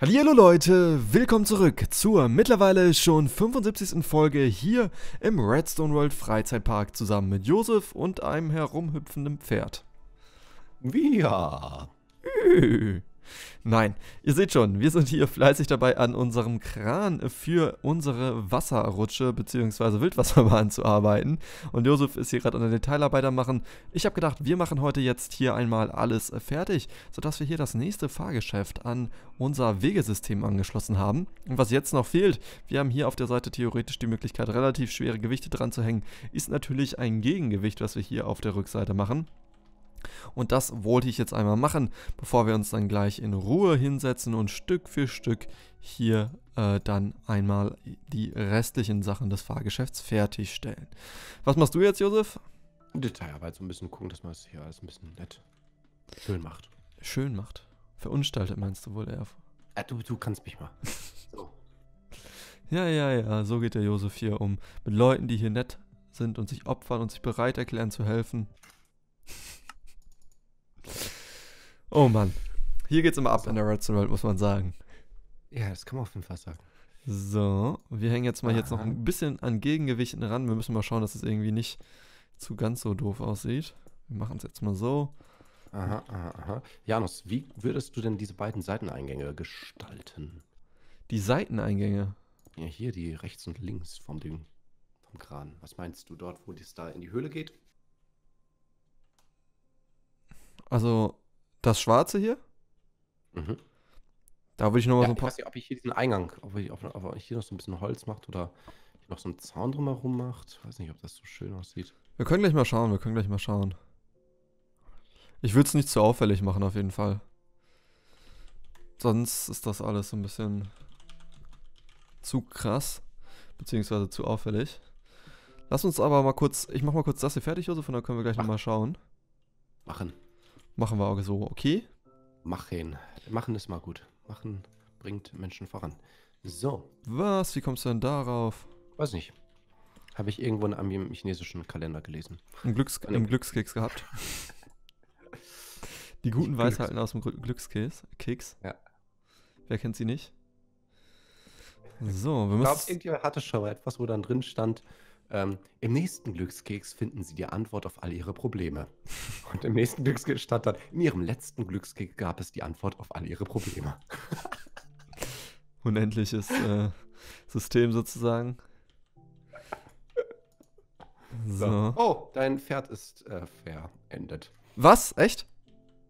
Hallo Leute, willkommen zurück zur mittlerweile schon 75. Folge hier im Redstone World Freizeitpark zusammen mit Josef und einem herumhüpfenden Pferd. Ja. Üh. Nein, ihr seht schon, wir sind hier fleißig dabei, an unserem Kran für unsere Wasserrutsche bzw. Wildwasserbahn zu arbeiten. Und Josef ist hier gerade an der Detailarbeit am machen. Ich habe gedacht, wir machen heute jetzt hier einmal alles fertig, sodass wir hier das nächste Fahrgeschäft an unser Wegesystem angeschlossen haben. Und was jetzt noch fehlt, wir haben hier auf der Seite theoretisch die Möglichkeit, relativ schwere Gewichte dran zu hängen, ist natürlich ein Gegengewicht, was wir hier auf der Rückseite machen. Und das wollte ich jetzt einmal machen, bevor wir uns dann gleich in Ruhe hinsetzen und Stück für Stück hier äh, dann einmal die restlichen Sachen des Fahrgeschäfts fertigstellen. Was machst du jetzt, Josef? Detailarbeit, so ein bisschen gucken, dass man es hier alles ein bisschen nett schön macht. Schön macht. Verunstaltet meinst du wohl, Erf? Ja, äh, du, du kannst mich mal. so. Ja, ja, ja, so geht der Josef hier um. Mit Leuten, die hier nett sind und sich opfern und sich bereit erklären zu helfen. Oh Mann. Hier geht's immer ab so. in der Redstone World, muss man sagen. Ja, das kann man auf jeden Fall sagen. So, wir hängen jetzt mal Aha. jetzt noch ein bisschen an Gegengewichten ran. Wir müssen mal schauen, dass es irgendwie nicht zu ganz so doof aussieht. Wir machen es jetzt mal so. Aha, aha, aha. Janus, wie würdest du denn diese beiden Seiteneingänge gestalten? Die Seiteneingänge? Ja, hier die rechts und links vom Ding, vom Kran. Was meinst du dort, wo das da in die Höhle geht? Also, das schwarze hier? Mhm. Da würde ich nochmal ja, so ein paar. Ich weiß nicht, ob ich hier diesen Eingang, ob ich, ob, ob ich hier noch so ein bisschen Holz macht oder noch so einen Zaun drumherum macht. Ich weiß nicht, ob das so schön aussieht. Wir können gleich mal schauen, wir können gleich mal schauen. Ich würde es nicht zu auffällig machen, auf jeden Fall. Sonst ist das alles so ein bisschen zu krass, beziehungsweise zu auffällig. Lass uns aber mal kurz, ich mach mal kurz das hier fertig, Josef, und dann können wir gleich nochmal schauen. Machen. Machen wir auch so, okay? Machen. Machen ist mal gut. Machen bringt Menschen voran. So. Was? Wie kommst du denn darauf? Weiß nicht. Habe ich irgendwo in einem chinesischen Kalender gelesen. Im, Glücks Im Glückskeks gehabt. Die guten ich Weisheiten aus dem Glückskeks. Keks. Ja. Wer kennt sie nicht? So, wir müssen. Ich glaube, irgendjemand hatte schon mal etwas, wo dann drin stand, ähm, im nächsten Glückskeks finden Sie die Antwort auf all Ihre Probleme. Und im nächsten Glückskeks stand dann, in Ihrem letzten Glückskeks gab es die Antwort auf all Ihre Probleme. Unendliches äh, System sozusagen. So. Oh, dein Pferd ist äh, verendet. Was? Echt?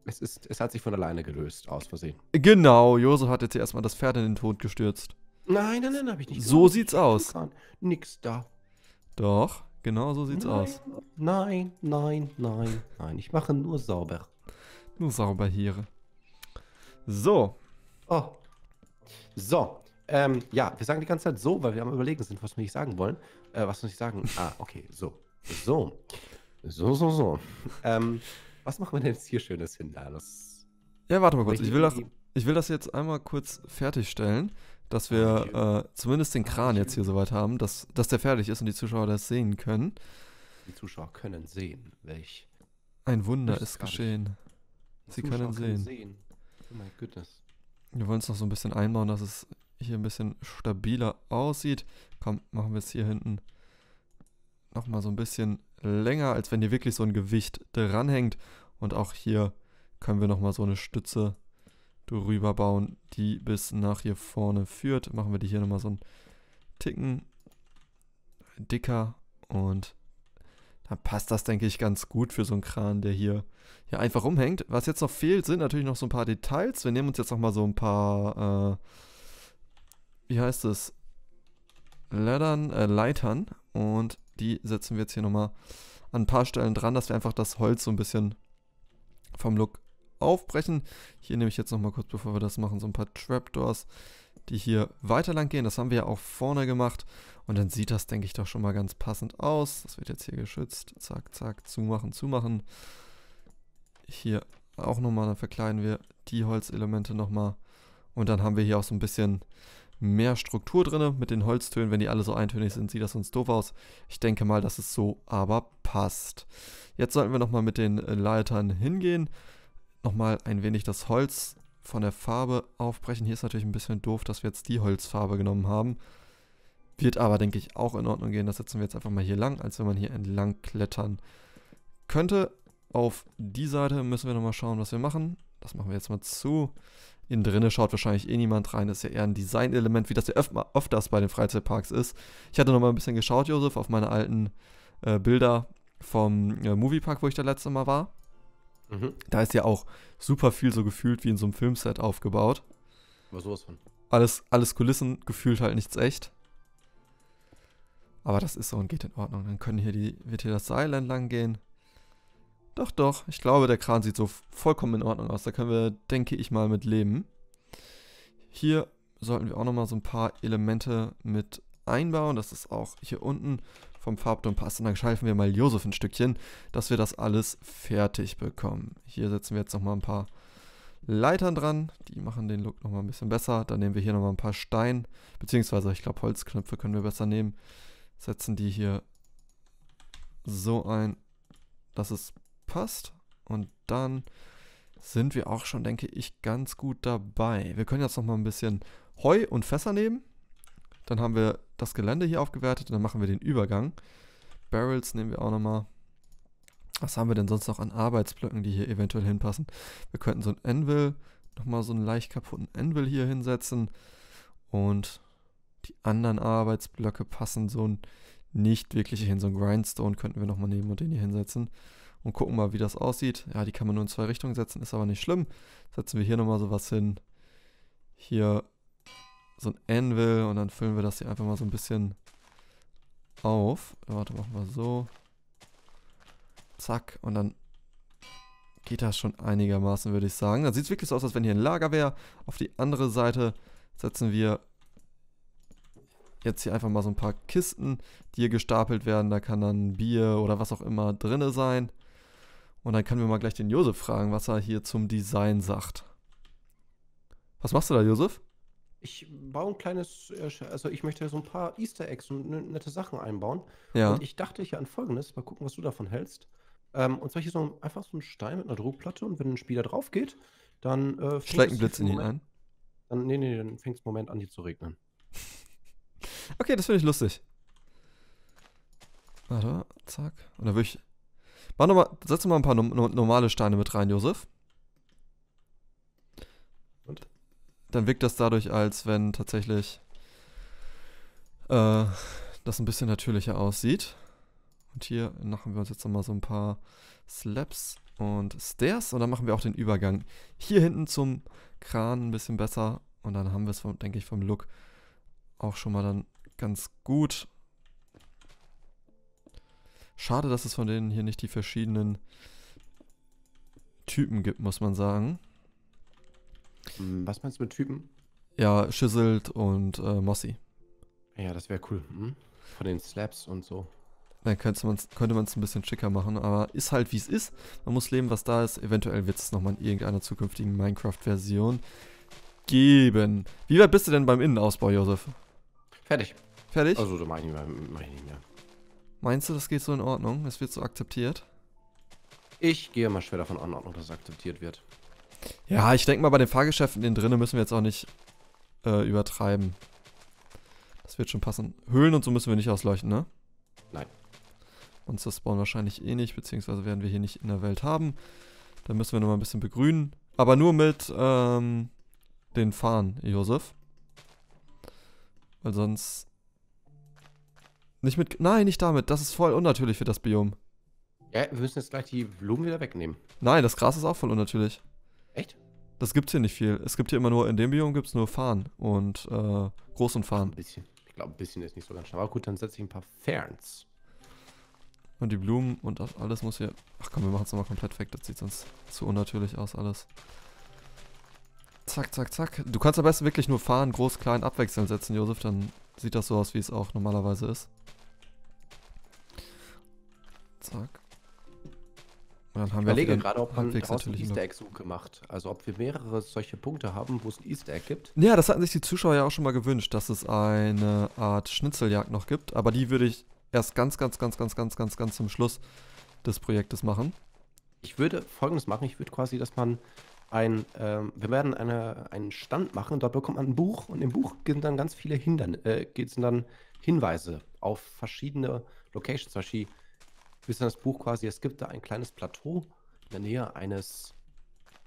Es, ist, es hat sich von alleine gelöst, aus Versehen. Genau, Josef hat jetzt erstmal das Pferd in den Tod gestürzt. Nein, nein, nein, habe ich nicht. So gemacht. sieht's aus. Nix da. Doch, genau so sieht's nein, aus. Nein, nein, nein, nein. Ich mache nur sauber. Nur sauber hier. So. Oh. So. Ähm, ja, wir sagen die ganze Zeit so, weil wir am überlegen sind, was wir nicht sagen wollen. Äh, was muss ich sagen. Ah, okay, so. So. So, so, so. ähm, was machen wir denn jetzt hier Schönes hin, Dallas? Ja, warte mal kurz. Ich will, das, ich will das jetzt einmal kurz fertigstellen dass wir äh, zumindest den Kran jetzt hier soweit haben, dass, dass der fertig ist und die Zuschauer das sehen können. Die Zuschauer können sehen, welch. Ein Wunder ist geschehen. Sie können sehen. sehen. Oh mein goodness. Wir wollen es noch so ein bisschen einbauen, dass es hier ein bisschen stabiler aussieht. Komm, machen wir es hier hinten nochmal so ein bisschen länger, als wenn hier wirklich so ein Gewicht dranhängt. Und auch hier können wir nochmal so eine Stütze drüber bauen, die bis nach hier vorne führt. Machen wir die hier nochmal so einen Ticken dicker und dann passt das, denke ich, ganz gut für so einen Kran, der hier, hier einfach rumhängt. Was jetzt noch fehlt, sind natürlich noch so ein paar Details. Wir nehmen uns jetzt nochmal so ein paar, äh, wie heißt es, Laddern, äh, Leitern und die setzen wir jetzt hier nochmal an ein paar Stellen dran, dass wir einfach das Holz so ein bisschen vom Look aufbrechen. Hier nehme ich jetzt nochmal kurz, bevor wir das machen, so ein paar Trapdoors, die hier weiter lang gehen. Das haben wir ja auch vorne gemacht. Und dann sieht das, denke ich, doch schon mal ganz passend aus. Das wird jetzt hier geschützt. Zack, zack, zumachen, zumachen. Hier auch nochmal, dann verkleiden wir die Holzelemente nochmal. Und dann haben wir hier auch so ein bisschen mehr Struktur drin mit den Holztönen. Wenn die alle so eintönig sind, sieht das sonst doof aus. Ich denke mal, dass es so aber passt. Jetzt sollten wir nochmal mit den Leitern hingehen nochmal ein wenig das Holz von der Farbe aufbrechen. Hier ist natürlich ein bisschen doof, dass wir jetzt die Holzfarbe genommen haben. Wird aber, denke ich, auch in Ordnung gehen. Das setzen wir jetzt einfach mal hier lang, als wenn man hier entlang klettern könnte. Auf die Seite müssen wir nochmal schauen, was wir machen. Das machen wir jetzt mal zu. Innen drinne schaut wahrscheinlich eh niemand rein. Das ist ja eher ein Designelement, wie das ja öf öfters bei den Freizeitparks ist. Ich hatte nochmal ein bisschen geschaut, Josef, auf meine alten äh, Bilder vom äh, Moviepark, wo ich da letzte Mal war. Mhm. Da ist ja auch super viel so gefühlt wie in so einem Filmset aufgebaut. Aber sowas von. Alles, alles Kulissen, gefühlt halt nichts echt. Aber das ist so und geht in Ordnung. Dann können hier die, wird hier das Seil entlang gehen. Doch, doch. Ich glaube, der Kran sieht so vollkommen in Ordnung aus. Da können wir, denke ich mal, mit leben. Hier sollten wir auch nochmal so ein paar Elemente mit einbauen. Das ist auch hier unten vom Farbton passt. Und dann schleifen wir mal Josef ein Stückchen, dass wir das alles fertig bekommen. Hier setzen wir jetzt nochmal ein paar Leitern dran. Die machen den Look nochmal ein bisschen besser. Dann nehmen wir hier nochmal ein paar Stein, beziehungsweise ich glaube Holzknöpfe können wir besser nehmen. Setzen die hier so ein, dass es passt. Und dann sind wir auch schon, denke ich, ganz gut dabei. Wir können jetzt nochmal ein bisschen Heu und Fässer nehmen. Dann haben wir das Gelände hier aufgewertet und dann machen wir den Übergang. Barrels nehmen wir auch nochmal. Was haben wir denn sonst noch an Arbeitsblöcken, die hier eventuell hinpassen? Wir könnten so ein Anvil, nochmal so einen leicht kaputten Anvil hier hinsetzen. Und die anderen Arbeitsblöcke passen so ein nicht wirklich hin. So ein Grindstone könnten wir nochmal nehmen und den hier hinsetzen. Und gucken mal, wie das aussieht. Ja, die kann man nur in zwei Richtungen setzen, ist aber nicht schlimm. Setzen wir hier nochmal sowas hin. Hier so ein Anvil und dann füllen wir das hier einfach mal so ein bisschen auf. Warte, machen wir so. Zack, und dann geht das schon einigermaßen, würde ich sagen. Dann sieht es wirklich so aus, als wenn hier ein Lager wäre. Auf die andere Seite setzen wir jetzt hier einfach mal so ein paar Kisten, die hier gestapelt werden. Da kann dann Bier oder was auch immer drinne sein. Und dann können wir mal gleich den Josef fragen, was er hier zum Design sagt. Was machst du da, Josef? ich baue ein kleines, äh, also ich möchte so ein paar Easter Eggs und ne, nette Sachen einbauen. Ja. Und ich dachte hier an Folgendes, mal gucken, was du davon hältst. Ähm, und zwar hier so ein, einfach so ein Stein mit einer Druckplatte und wenn ein Spieler drauf geht, dann äh, schlägt ein Blitz in ihn ein. Dann, nee, nee, dann fängt es im Moment an, hier zu regnen. okay, das finde ich lustig. Warte, zack. Und dann würde ich. Mach noch mal, setz noch mal ein paar no no normale Steine mit rein, Josef. dann wirkt das dadurch, als wenn tatsächlich äh, das ein bisschen natürlicher aussieht. Und hier machen wir uns jetzt nochmal so ein paar Slaps und Stairs und dann machen wir auch den Übergang hier hinten zum Kran ein bisschen besser und dann haben wir es, denke ich, vom Look auch schon mal dann ganz gut. Schade, dass es von denen hier nicht die verschiedenen Typen gibt, muss man sagen. Ähm, was meinst du mit Typen? Ja, Schüsselt und äh, Mossi. Ja, das wäre cool. Mhm. Von den Slaps und so. Dann könnte man es könnte ein bisschen schicker machen, aber ist halt wie es ist. Man muss leben, was da ist. Eventuell wird es nochmal in irgendeiner zukünftigen Minecraft-Version geben. Wie weit bist du denn beim Innenausbau, Josef? Fertig. Fertig? Also, so meine ich, mach ich nicht mehr. Meinst du, das geht so in Ordnung? Es wird so akzeptiert? Ich gehe mal schwer davon an, dass es akzeptiert wird. Ja, ich denke mal, bei den Fahrgeschäften innen drinnen müssen wir jetzt auch nicht äh, übertreiben. Das wird schon passen. Höhlen und so müssen wir nicht ausleuchten, ne? Nein. Monster spawnen wahrscheinlich eh nicht, beziehungsweise werden wir hier nicht in der Welt haben. Da müssen wir nochmal ein bisschen begrünen. Aber nur mit ähm, den Fahnen, Josef. Weil sonst... Nicht mit... Nein, nicht damit. Das ist voll unnatürlich für das Biom. Ja, wir müssen jetzt gleich die Blumen wieder wegnehmen. Nein, das Gras ist auch voll unnatürlich. Echt? Das gibt's hier nicht viel. Es gibt hier immer nur, in dem Biom gibt's nur Fahren und äh, Groß und Fahren. Ein bisschen. Ich glaube, ein bisschen ist nicht so ganz schnell. Aber gut, dann setze ich ein paar Ferns. Und die Blumen und das alles muss hier... Ach komm, wir machen es nochmal komplett weg. Das sieht sonst zu unnatürlich aus alles. Zack, zack, zack. Du kannst am besten wirklich nur fahren, groß, klein abwechselnd setzen, Josef. Dann sieht das so aus, wie es auch normalerweise ist. dann haben ich wir überlege gerade, ob man daraus ein Easter Egg Such gemacht. Also ob wir mehrere solche Punkte haben, wo es ein Easter Egg gibt. Ja, das hatten sich die Zuschauer ja auch schon mal gewünscht, dass es eine Art Schnitzeljagd noch gibt. Aber die würde ich erst ganz, ganz, ganz, ganz, ganz, ganz, ganz zum Schluss des Projektes machen. Ich würde folgendes machen. Ich würde quasi, dass man ein, ähm, wir werden eine, einen Stand machen und dort bekommt man ein Buch und im Buch sind dann ganz viele Hindern, äh, sind dann Hinweise auf verschiedene Locations, zum Beispiel bis das Buch quasi, es gibt da ein kleines Plateau in der Nähe eines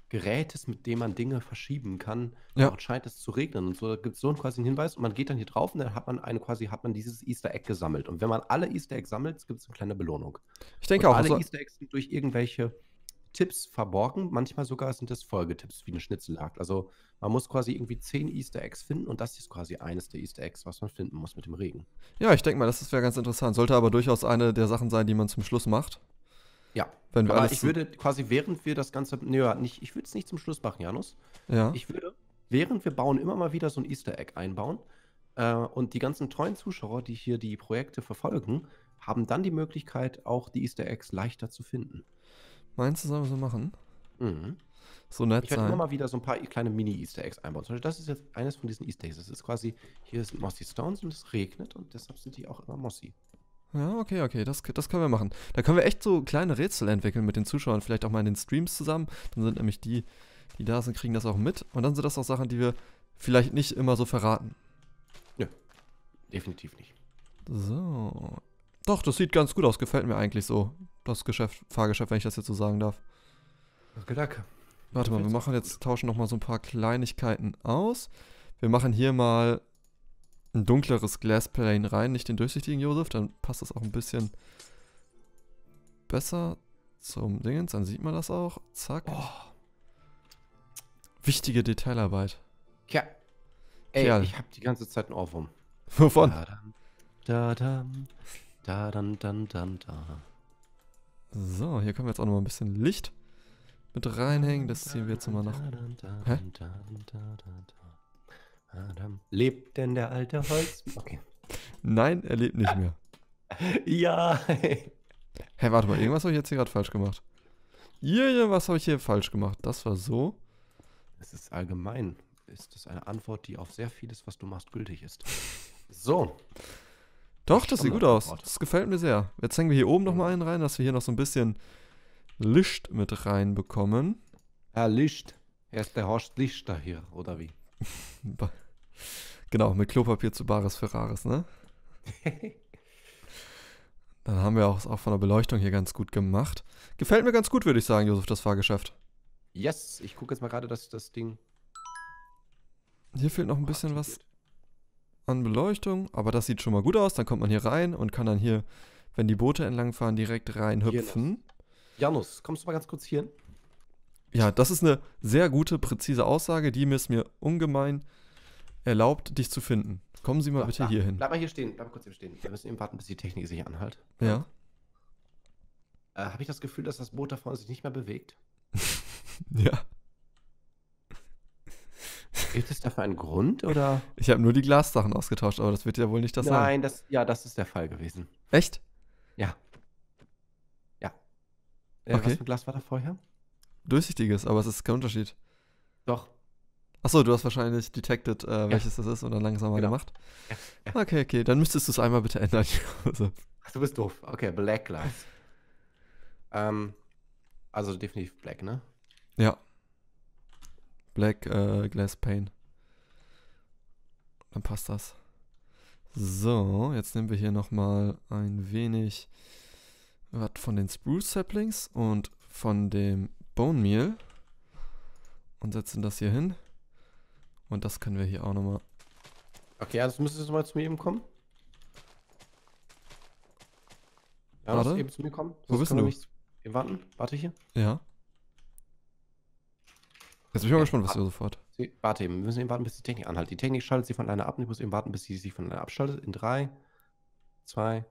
Gerätes, mit dem man Dinge verschieben kann. Ja. Dort scheint es zu regnen. Und so gibt es so quasi einen Hinweis und man geht dann hier drauf und dann hat man eine quasi, hat man dieses Easter Egg gesammelt. Und wenn man alle Easter Eggs sammelt, gibt es eine kleine Belohnung. Ich denke und auch. Alle also Easter Eggs sind durch irgendwelche Tipps verborgen. Manchmal sogar sind es Folgetipps wie eine Schnitzeljagd. Also man muss quasi irgendwie zehn Easter Eggs finden und das ist quasi eines der Easter Eggs, was man finden muss mit dem Regen. Ja, ich denke mal, das wäre ganz interessant. Sollte aber durchaus eine der Sachen sein, die man zum Schluss macht. Ja. Wenn wir aber ich würde quasi, während wir das Ganze. Nö, nicht, ich würde es nicht zum Schluss machen, Janus. Ja. Ich würde, während wir bauen, immer mal wieder so ein Easter Egg einbauen. Äh, und die ganzen treuen Zuschauer, die hier die Projekte verfolgen, haben dann die Möglichkeit, auch die Easter Eggs leichter zu finden. Meinst du, sollen wir so machen? Mhm. So nett ich sein. werde immer mal wieder so ein paar kleine Mini-Easter Eggs einbauen. Zum Beispiel, das ist jetzt eines von diesen Easter Eggs. Das ist quasi, hier sind Mossy Stones und es regnet und deshalb sind die auch immer Mossy. Ja, okay, okay, das, das können wir machen. Da können wir echt so kleine Rätsel entwickeln mit den Zuschauern, vielleicht auch mal in den Streams zusammen. Dann sind nämlich die, die da sind, kriegen das auch mit. Und dann sind das auch Sachen, die wir vielleicht nicht immer so verraten. Nö, ja, definitiv nicht. So, doch, das sieht ganz gut aus. Gefällt mir eigentlich so. Das Geschäft, Fahrgeschäft, wenn ich das jetzt so sagen darf. Gedanke. Warte mal, wir machen jetzt, tauschen nochmal so ein paar Kleinigkeiten aus. Wir machen hier mal ein dunkleres Glassplane rein, nicht den durchsichtigen Josef, dann passt das auch ein bisschen besser zum Dingens, dann sieht man das auch. Zack. Oh. Wichtige Detailarbeit. Tja. Ey, Kerl. ich hab die ganze Zeit einen Ohrwurm. Wovon? Da, da, da, da, dann, dann, dann, da. So, hier können wir jetzt auch noch mal ein bisschen Licht mit reinhängen. Das ziehen wir jetzt nochmal nach. Lebt denn der alte Holz? Okay. Nein, er lebt nicht mehr. ja. Hä, hey, warte mal, irgendwas habe ich jetzt hier gerade falsch gemacht. Irgendwas habe ich hier falsch gemacht. Das war so. Es ist allgemein. Ist das eine Antwort, die auf sehr vieles, was du machst, gültig ist? So. Doch, das sieht oh gut aus. Das gefällt mir sehr. Jetzt hängen wir hier oben nochmal einen rein, dass wir hier noch so ein bisschen Licht mit reinbekommen. Ah, ja, Licht. Er ist der Horst Lichter hier, oder wie? genau, mit Klopapier zu Bares Ferraris, ne? Dann haben wir auch, auch von der Beleuchtung hier ganz gut gemacht. Gefällt mir ganz gut, würde ich sagen, Josef, das Fahrgeschäft. Yes, ich gucke jetzt mal gerade, dass das Ding. Hier fehlt noch ein bisschen was an Beleuchtung, aber das sieht schon mal gut aus. Dann kommt man hier rein und kann dann hier, wenn die Boote entlangfahren, direkt reinhüpfen. Janus, kommst du mal ganz kurz hier hin? Ja, das ist eine sehr gute, präzise Aussage, die es mir ungemein erlaubt, dich zu finden. Kommen Sie mal Doch, bitte da, hier hin. Bleib mal hier stehen, bleib mal kurz hier stehen. Wir müssen eben warten, bis die Technik sich anhält. Ja. Äh, Habe ich das Gefühl, dass das Boot da vorne sich nicht mehr bewegt? ja. Gibt es dafür einen Grund oder? Ich habe nur die Glassachen ausgetauscht, aber das wird ja wohl nicht das Nein, sein. Nein, das, ja, das ist der Fall gewesen. Echt? Ja. Ja. Äh, okay. Was für ein Glas war da vorher? Durchsichtiges, aber es ist kein Unterschied. Doch. Achso, du hast wahrscheinlich detected, äh, ja. welches das ist und dann langsamer genau. gemacht. Ja. Ja. Okay, okay, dann müsstest du es einmal bitte ändern. Ach, du bist doof. Okay, Black Glass. ähm, also definitiv Black, ne? Ja. Black äh, Glass Pane. Dann passt das. So, jetzt nehmen wir hier nochmal ein wenig was von den Spruce Saplings und von dem Bone Meal und setzen das hier hin. Und das können wir hier auch nochmal. Okay, also müsstest du mal zu mir eben kommen. Ja, Warte. eben zu mir kommen. Wo bist du? Nicht... Warten, warte hier. Ja. Jetzt bin ich auch gespannt, was ihr sofort. Warte eben, wir müssen eben warten, bis die Technik anhält. Die Technik schaltet sie von einer ab und ich muss eben warten, bis sie sich von einer abschaltet. In 3, 2,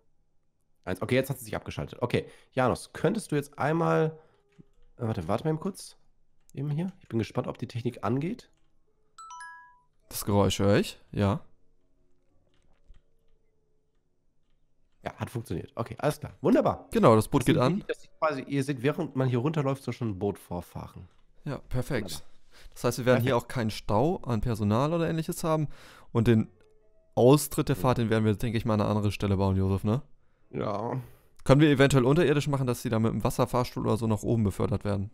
1. Okay, jetzt hat sie sich abgeschaltet. Okay, Janos, könntest du jetzt einmal. Äh, warte, warte mal eben kurz. Eben hier. Ich bin gespannt, ob die Technik angeht. Das Geräusch höre ich, ja. Ja, hat funktioniert. Okay, alles klar. Wunderbar. Genau, das Boot das geht an. quasi, ihr seht, während man hier runterläuft, so schon ein Boot vorfahren. Ja, perfekt. Wunderbar. Das heißt, wir werden hier auch keinen Stau an Personal oder ähnliches haben. Und den Austritt der Fahrt, den werden wir, denke ich mal, an eine andere Stelle bauen, Josef, ne? Ja. Können wir eventuell unterirdisch machen, dass sie da mit einem Wasserfahrstuhl oder so nach oben befördert werden?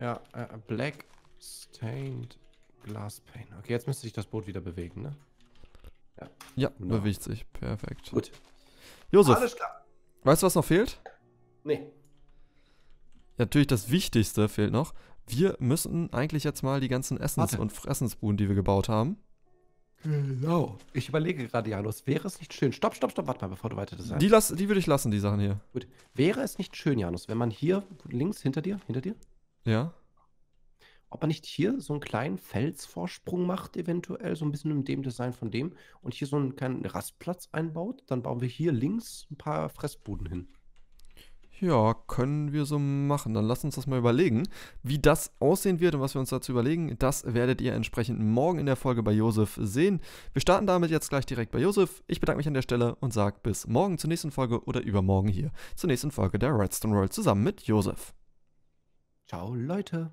Ja, äh, äh, Black Stained Glass Pane. Okay, jetzt müsste sich das Boot wieder bewegen, ne? Ja, ja no. Genau. bewegt sich. Perfekt. Gut. Josef, Alles klar. weißt du, was noch fehlt? Nee. Natürlich das Wichtigste fehlt noch wir müssen eigentlich jetzt mal die ganzen Essens- Warte. und Fressensbuden, die wir gebaut haben. Genau. Ich überlege gerade, Janus, wäre es nicht schön. Stopp, stopp, stopp, warte mal, bevor du weiter sagst. Die, die würde ich lassen, die Sachen hier. Gut. Wäre es nicht schön, Janus, wenn man hier links hinter dir, hinter dir? Ja. Ob man nicht hier so einen kleinen Felsvorsprung macht, eventuell, so ein bisschen in dem Design von dem, und hier so einen kleinen Rastplatz einbaut, dann bauen wir hier links ein paar Fressbuden hin. Ja, können wir so machen. Dann lasst uns das mal überlegen, wie das aussehen wird und was wir uns dazu überlegen. Das werdet ihr entsprechend morgen in der Folge bei Josef sehen. Wir starten damit jetzt gleich direkt bei Josef. Ich bedanke mich an der Stelle und sage bis morgen zur nächsten Folge oder übermorgen hier zur nächsten Folge der Redstone World zusammen mit Josef. Ciao, Leute.